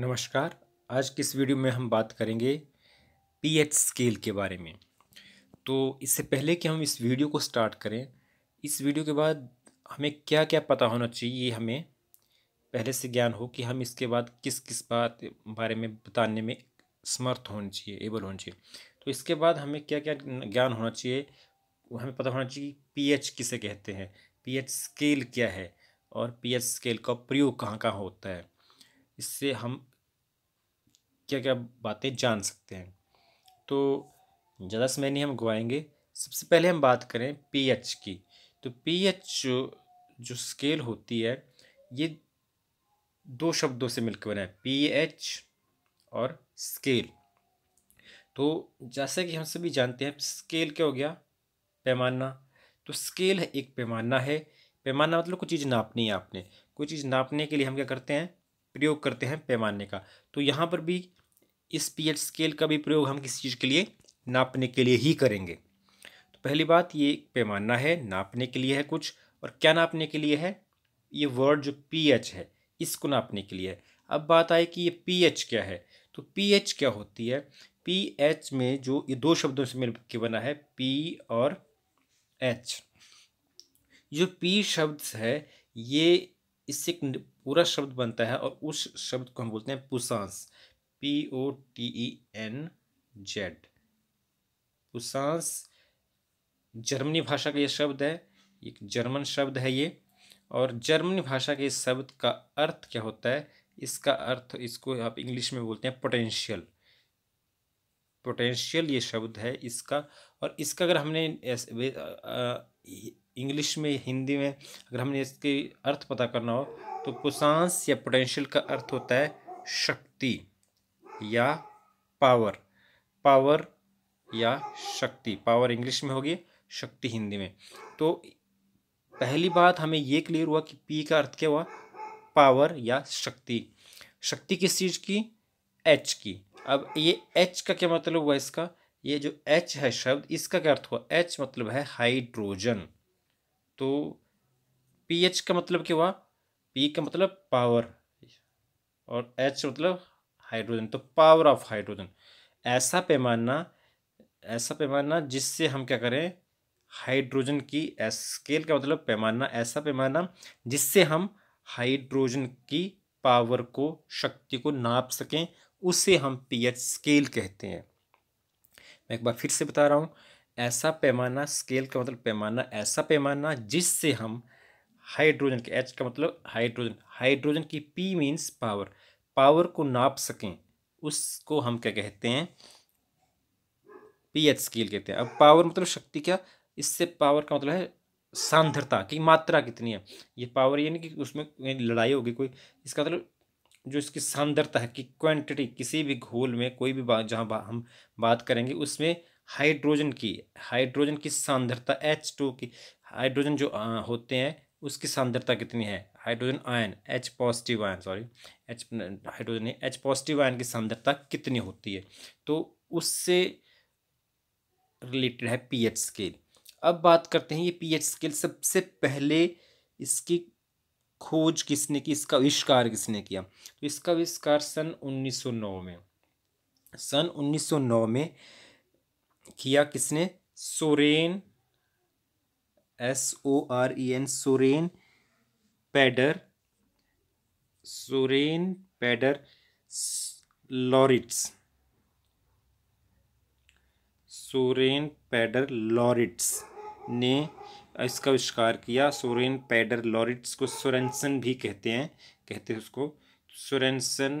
नमस्कार आज की इस वीडियो में हम बात करेंगे पीएच स्केल के बारे में तो इससे पहले कि हम इस वीडियो को स्टार्ट करें इस वीडियो के बाद हमें क्या क्या पता होना चाहिए ये हमें पहले से ज्ञान हो कि हम इसके बाद किस किस बात बारे में बताने में समर्थ होना चाहिए एबल होना चाहिए तो इसके बाद हमें क्या क्या ज्ञान होना चाहिए हमें पता होना चाहिए पी किसे कहते हैं पी स्केल क्या है और पी स्केल का प्रयोग कहाँ कहाँ होता है इससे हम क्या क्या बातें जान सकते हैं तो ज़्यादा समय नहीं हम गवाएंगे सबसे पहले हम बात करें पीएच की तो पीएच जो स्केल होती है ये दो शब्दों से मिलकर बना है पीएच और स्केल तो जैसा कि हम सभी जानते हैं स्केल क्या हो गया पैमाना तो स्केल है एक पैमाना है पैमाना मतलब कोई चीज़ नापनी है आपने कोई चीज़ नापने के लिए हम क्या करते हैं प्रयोग करते हैं पैमाने का तो यहाँ पर भी इस पीएच स्केल का भी प्रयोग हम किसी चीज़ के लिए नापने के लिए ही करेंगे तो पहली बात ये पैमाना है नापने के लिए है कुछ और क्या नापने के लिए है ये वर्ड जो पीएच है इसको नापने के लिए है अब बात आए कि ये पीएच क्या है तो पीएच क्या होती है पीएच में जो ये दो शब्दों से मिल के बना है पी और एच जो पी शब्द है ये इससे पूरा शब्द बनता है और उस शब्द को हम बोलते हैं पुसांस P O T E N Z पुसांस जर्मनी भाषा का ये शब्द है एक जर्मन शब्द है ये और जर्मनी भाषा के इस शब्द का अर्थ क्या होता है इसका अर्थ इसको आप इंग्लिश में बोलते हैं पोटेंशियल पोटेंशियल ये शब्द है इसका और इसका अगर हमने इंग्लिश में हिंदी में अगर हमने इसके अर्थ पता करना हो तो पुसांस या पोटेंशियल का अर्थ होता है शक्ति या पावर पावर या शक्ति पावर इंग्लिश में होगी शक्ति हिंदी में तो पहली बात हमें ये क्लियर हुआ कि पी का अर्थ क्या हुआ पावर या शक्ति शक्ति किस चीज़ की एच की अब ये एच का क्या मतलब हुआ इसका ये जो एच है शब्द इसका क्या अर्थ हुआ एच मतलब है हाइड्रोजन तो पी एच का मतलब क्या हुआ पी का मतलब पावर और एच मतलब हाइड्रोजन तो पावर ऑफ हाइड्रोजन ऐसा पैमाना ऐसा पैमाना जिससे हम क्या करें हाइड्रोजन की स्केल का मतलब पैमाना ऐसा पैमाना जिससे हम हाइड्रोजन की पावर को शक्ति को नाप सकें उसे हम पीएच स्केल कहते हैं मैं एक बार फिर से बता रहा हूँ ऐसा पैमाना स्केल का मतलब पैमाना ऐसा पैमाना जिससे हम हाइड्रोजन के एच का मतलब हाइड्रोजन हाइड्रोजन की पी मीन्स पावर पावर को नाप सकें उसको हम क्या कहते हैं पीएच स्केल कहते हैं अब पावर मतलब शक्ति क्या इससे पावर का मतलब है सांद्रता की मात्रा कितनी है ये पावर यानी कि उसमें लड़ाई होगी कोई इसका मतलब जो इसकी सांद्रता है कि क्वांटिटी किसी भी घोल में कोई भी बात जहाँ बा, हम बात करेंगे उसमें हाइड्रोजन की हाइड्रोजन की सांद्रता एच टू की हाइड्रोजन जो आ, होते हैं उसकी सांद्रता कितनी है hydrogen ion H positive ion sorry H hydrogen H positive ion की सांद्रता कितनी होती है तो उससे रिलेटेड है पीएच स्केल अब बात करते हैं ये पीएच स्केल सबसे पहले इसकी खोज किसने की इसका आविष्कार किसने किया तो इसका आविष्कार सन 1909 में सन 1909 में किया किसने Soren S O R E N Soren Peder Soren Peder Lauritz Soren Peder Lauritz ने इसका आविष्कार किया सोरेन पैडर लॉरिट्स को सोरेंसन भी कहते हैं कहते हैं उसको सोरेंसन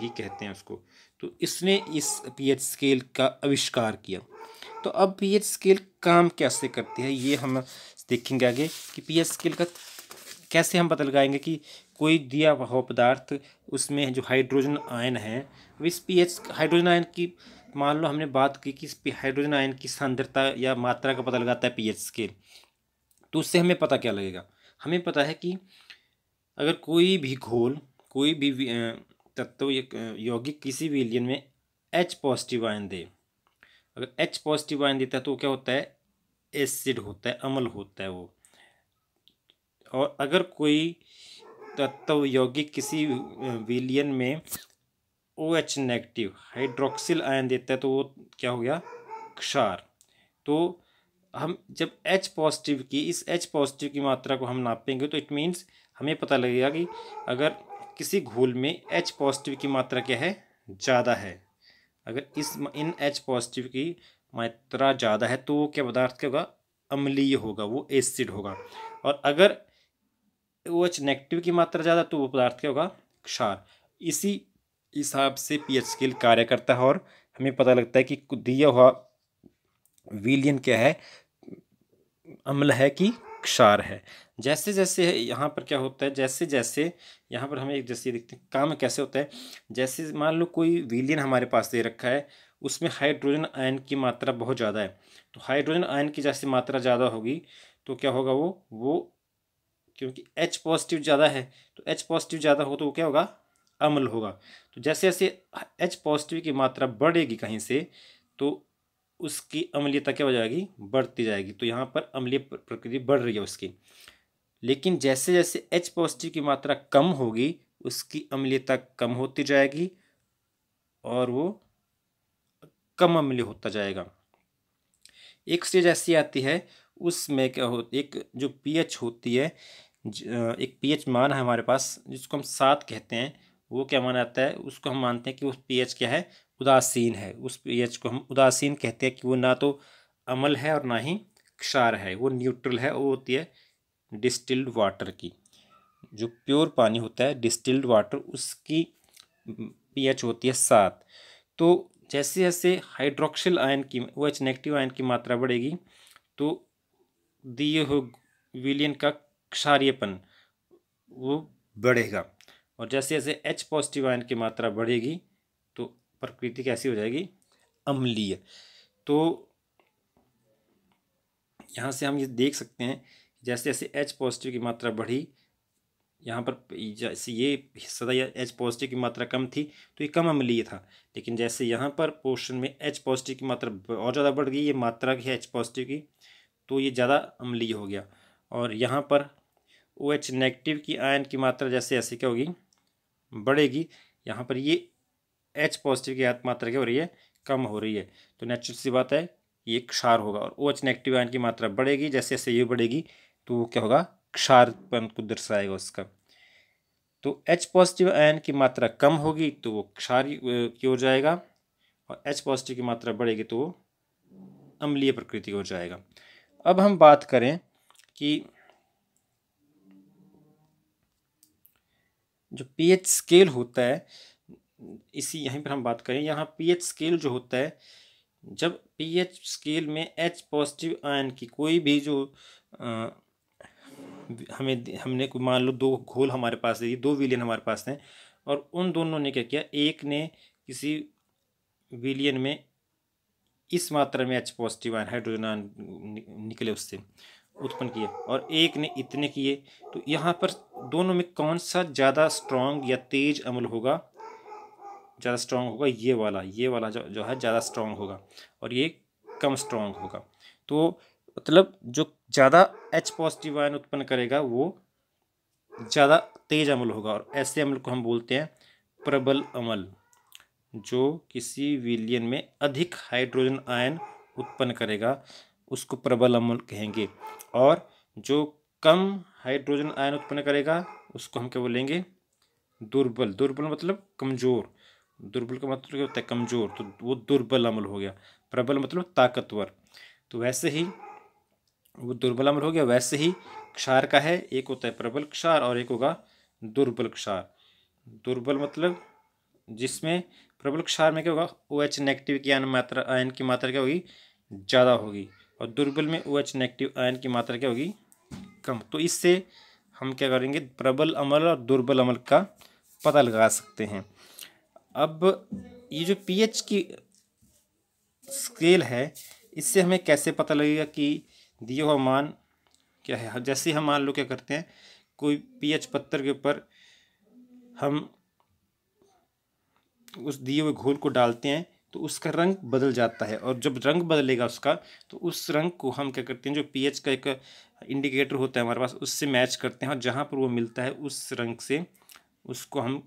भी कहते हैं उसको तो इसने इस पीएच स्केल का आविष्कार किया तो अब पीएच स्केल काम कैसे करती है ये हम देखेंगे आगे कि पीएच स्केल का कैसे हम पता लगाएंगे कि कोई दिया हुआ पदार्थ उसमें जो हाइड्रोजन आयन है इस पी हाइड्रोजन आयन की मान लो हमने बात की कि हाइड्रोजन आयन की सांद्रता या मात्रा का पता लगाता है एच स्केल तो उससे हमें पता क्या लगेगा हमें पता है कि अगर कोई भी घोल कोई भी तत्व यौगिक किसी भी एलियन में एच पॉजिटिव आयन दे अगर एच पॉजिटिव आयन देता है तो क्या होता है एसिड होता है अमल होता है वो और अगर कोई तत्व यौगिक किसी विलियन में O H negative hydroxyl ion देता है तो वो क्या हो गया क्षार तो हम जब एच पॉजिटिव की इस एच पॉजिटिव की मात्रा को हम नापेंगे तो इट मीन्स हमें पता लगेगा कि अगर किसी घोल में एच पॉजिटिव की मात्रा क्या है ज़्यादा है अगर इस इन एच पॉजिटिव की मात्रा ज़्यादा है तो वो क्या पदार्थ क्या होगा अम्लीय होगा वो एसिड होगा और अगर ओ एच नेगेटिव की मात्रा ज़्यादा तो वो पदार्थ क्या होगा क्षार इसी हिसाब से पी एच स्केल कार्य करता है और हमें पता लगता है कि दिया हुआ विलियन क्या है अम्ल है कि क्षार है जैसे जैसे यहाँ पर क्या होता है जैसे जैसे यहाँ पर हमें एक जैसे देखते हैं काम कैसे होता है जैसे मान लो कोई विलियन हमारे पास दे रखा है उसमें हाइड्रोजन आयन की मात्रा बहुत ज़्यादा है तो हाइड्रोजन आयन की जैसे मात्रा ज़्यादा होगी तो क्या होगा वो वो क्योंकि एच पॉजिटिव ज़्यादा है तो एच पॉजिटिव ज़्यादा हो तो वो क्या होगा अम्ल होगा तो जैसे जैसे एच पॉजिटिव की मात्रा बढ़ेगी कहीं से तो उसकी अम्लीयता क्या हो जाएगी बढ़ती जाएगी तो यहाँ पर अम्लीय प्रकृति बढ़ रही है उसकी लेकिन जैसे जैसे एच पॉजिटिव की मात्रा कम होगी उसकी अम्लीयता कम होती जाएगी और वो कम अमल्य होता जाएगा एक स्टेज ऐसी आती है उसमें क्या हो एक जो पीएच होती है एक पीएच मान है हमारे पास जिसको हम सात कहते हैं वो क्या माना जाता है उसको हम मानते हैं कि उस पीएच क्या है उदासीन है उस पीएच को हम उदासीन कहते हैं कि वो ना तो अमल है और ना ही क्षार है वो न्यूट्रल है वो होती है डिस्टिल्ड वाटर की जो प्योर पानी होता है डिस्टिल्ड वाटर उसकी पीएच होती है सात तो जैसे जैसे हाइड्रोक्सिल आयन की वो एच नेगेटिव आयन की मात्रा बढ़ेगी तो दिए हो विलियन का क्षार्यपन वो बढ़ेगा और जैसे जैसे एच पॉजिटिव आयन की मात्रा बढ़ेगी तो प्रकृति कैसी हो जाएगी अम्लीय तो यहाँ से हम ये देख सकते हैं जैसे जैसे एच पॉजिटिव की मात्रा बढ़ी यहाँ पर जैसे ये सदा या एच पॉजिटिव की मात्रा कम थी तो ये कम अम्लीय था लेकिन जैसे यहाँ पर पोर्शन में एच पॉजिटिव की मात्रा और ज़्यादा बढ़ गई ये मात्रा की है एच पॉजिटिव की तो ये ज़्यादा अम्लीय हो गया और यहाँ पर ओ एच नेगेटिव की आयन की मात्रा जैसे जैसे क्या होगी बढ़ेगी यहाँ पर ये एच पॉजिटिव की मात्रा क्या हो रही है कम हो रही है तो नेचुरल सी बात है ये क्षार होगा और ओ एच नेगेटिव आयन की मात्रा बढ़ेगी जैसे जैसे ये बढ़ेगी तो वो क्या होगा क्षारपन को दर्शाएगा उसका तो एच पॉजिटिव आयन की मात्रा कम होगी तो वो क्षार की ओर जाएगा और एच पॉजिटिव की मात्रा बढ़ेगी तो वो अम्लीय प्रकृति की ओर जाएगा अब हम बात करें कि जो पीएच स्केल होता है इसी यहीं पर हम बात करें यहाँ पीएच स्केल जो होता है जब पीएच स्केल में एच पॉजिटिव आयन की कोई भी जो आ, हमें हमने कोई मान लो दो घोल हमारे पास है दो विलियन हमारे पास हैं और उन दोनों ने क्या किया एक ने किसी विलियन में इस मात्रा में H positive ion hydrogen ion निकले उससे उत्पन्न किए और एक ने इतने किए तो यहाँ पर दोनों में कौन सा ज़्यादा स्ट्रॉन्ग या तेज अमल होगा ज़्यादा स्ट्रॉन्ग होगा ये वाला ये वाला जो जो है ज़्यादा स्ट्रॉन्ग होगा और ये कम स्ट्रॉन्ग होगा तो मतलब जो ज़्यादा एच पॉजिटिव आयन उत्पन्न करेगा वो ज़्यादा तेज अमल होगा और ऐसे अमल को हम बोलते हैं प्रबल अमल जो किसी विलियन में अधिक हाइड्रोजन आयन उत्पन्न करेगा उसको प्रबल अम्ल कहेंगे और जो कम हाइड्रोजन आयन उत्पन्न करेगा उसको हम क्या बोलेंगे दुर्बल दुर्बल मतलब कमज़ोर दुर्बल का मतलब क्या होता है कमज़ोर तो वो दुर्बल अमल हो गया प्रबल मतलब ताकतवर तो वैसे ही वो दुर्बल अमल हो गया वैसे ही क्षार का है एक होता है प्रबल क्षार और एक होगा दुर्बल क्षार दुर्बल मतलब जिसमें प्रबल क्षार में क्या होगा ओ एच नेगेटिव की आयन मात्रा आयन की मात्रा क्या होगी ज़्यादा होगी और दुर्बल में ओ एच नेगेटिव आयन की मात्रा क्या होगी कम तो इससे हम क्या करेंगे प्रबल अमल और दुर्बल अमल का पता लगा सकते हैं अब ये जो पीएच की स्केल है इससे हमें कैसे पता लगेगा कि दिया हुआ मान क्या है जैसे हम मान लो क्या करते हैं कोई पीएच पत्थर के ऊपर हम उस दिए हुए घोल को डालते हैं तो उसका रंग बदल जाता है और जब रंग बदलेगा उसका तो उस रंग को हम क्या करते हैं जो पीएच का एक इंडिकेटर होता है हमारे पास उससे मैच करते हैं और जहाँ पर वो मिलता है उस रंग से उसको हम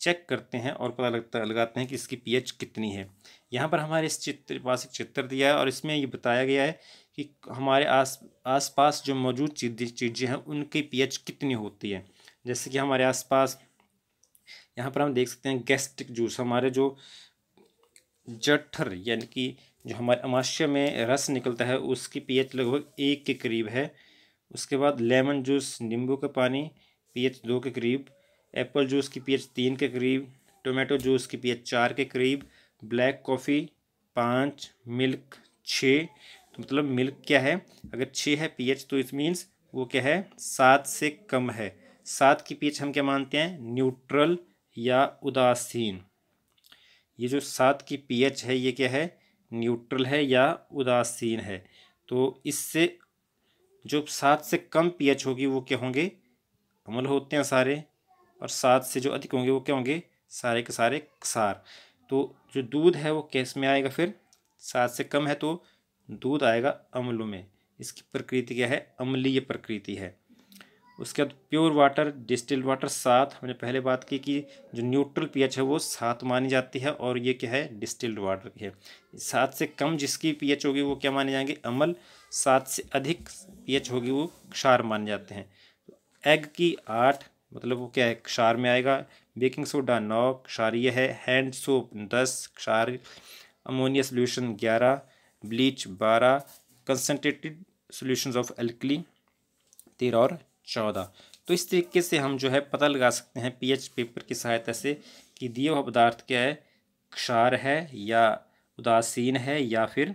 चेक करते हैं और पता लगता लगाते हैं कि इसकी पीएच कितनी है यहाँ पर हमारे इस चित्र पास एक चित्र दिया है और इसमें ये बताया गया है कि हमारे आस पास जो मौजूद चीज़ें चीज़ें हैं उनकी पीएच कितनी होती है जैसे कि हमारे आसपास यहाँ पर हम देख सकते हैं गैस्ट्रिक जूस हमारे जो जठर यानी कि जो हमारे अमाशय में रस निकलता है उसकी पीएच लगभग एक के करीब है उसके बाद लेमन जूस नींबू का पानी पीएच दो के करीब एप्पल जूस की पीएच तीन के करीब टोमेटो जूस की पीएच चार के करीब ब्लैक कॉफ़ी पाँच मिल्क छः तो मतलब मिल्क क्या है अगर छः है पीएच तो इट मीन्स वो क्या है सात से कम है सात की पीएच हम क्या मानते हैं न्यूट्रल या उदासीन ये जो सात की पीएच है ये क्या है न्यूट्रल है या उदासीन है तो इससे जो सात से कम पीएच होगी वो क्या होंगे अम्ल होते हैं सारे और सात से जो अधिक होंगे वो क्या होंगे सारे के सारे क्षार तो जो दूध है वो कैस में आएगा फिर सात से कम है तो दूध आएगा अमलों में इसकी प्रकृति क्या है अम्लीय प्रकृति है उसके बाद प्योर वाटर डिस्टिल्ड वाटर सात हमने पहले बात की कि जो न्यूट्रल पीएच है वो सात मानी जाती है और ये क्या है डिस्टिल्ड वाटर की है सात से कम जिसकी पीएच होगी वो क्या माने जाएंगे अमल सात से अधिक पीएच होगी वो क्षार माने जाते हैं एग की आठ मतलब वो क्या है क्षार में आएगा बेकिंग सोडा नौ क्षारीय है हैंड सोप दस क्षार अमोनिया सोल्यूशन ग्यारह ब्लीच बारह कंसनट्रेटेड सोल्यूशन ऑफ एल्कली तेरह और चौदह तो इस तरीके से हम जो है पता लगा सकते हैं पीएच पेपर की सहायता से कि दिए हुआ पदार्थ क्या है क्षार है या उदासीन है या फिर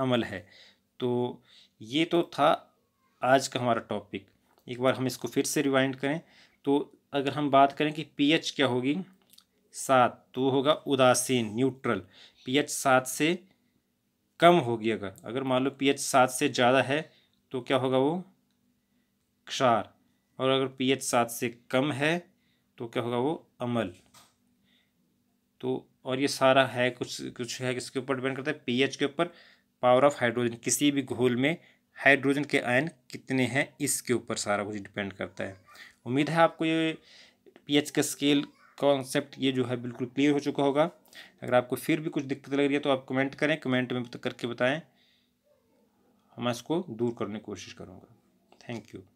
अमल है तो ये तो था आज का हमारा टॉपिक एक बार हम इसको फिर से रिवाइंड करें तो अगर हम बात करें कि पीएच क्या होगी सात तो होगा उदासीन न्यूट्रल पीएच सात से कम होगी अगर अगर मान लो पीएच सात से ज़्यादा है तो क्या होगा वो क्षार और अगर पीएच सात से कम है तो क्या होगा वो अमल तो और ये सारा है कुछ कुछ है किसके ऊपर डिपेंड करता है पीएच के ऊपर पावर ऑफ हाइड्रोजन किसी भी घोल में हाइड्रोजन के आयन कितने हैं इसके ऊपर सारा कुछ डिपेंड करता है उम्मीद है आपको ये पीएच का स्केल कॉन्सेप्ट ये जो है बिल्कुल क्लियर हो चुका होगा अगर आपको फिर भी कुछ दिक्कत लग रही है तो आप कमेंट करें कमेंट में करके बताएं मैं इसको दूर करने की कोशिश करूँगा थैंक यू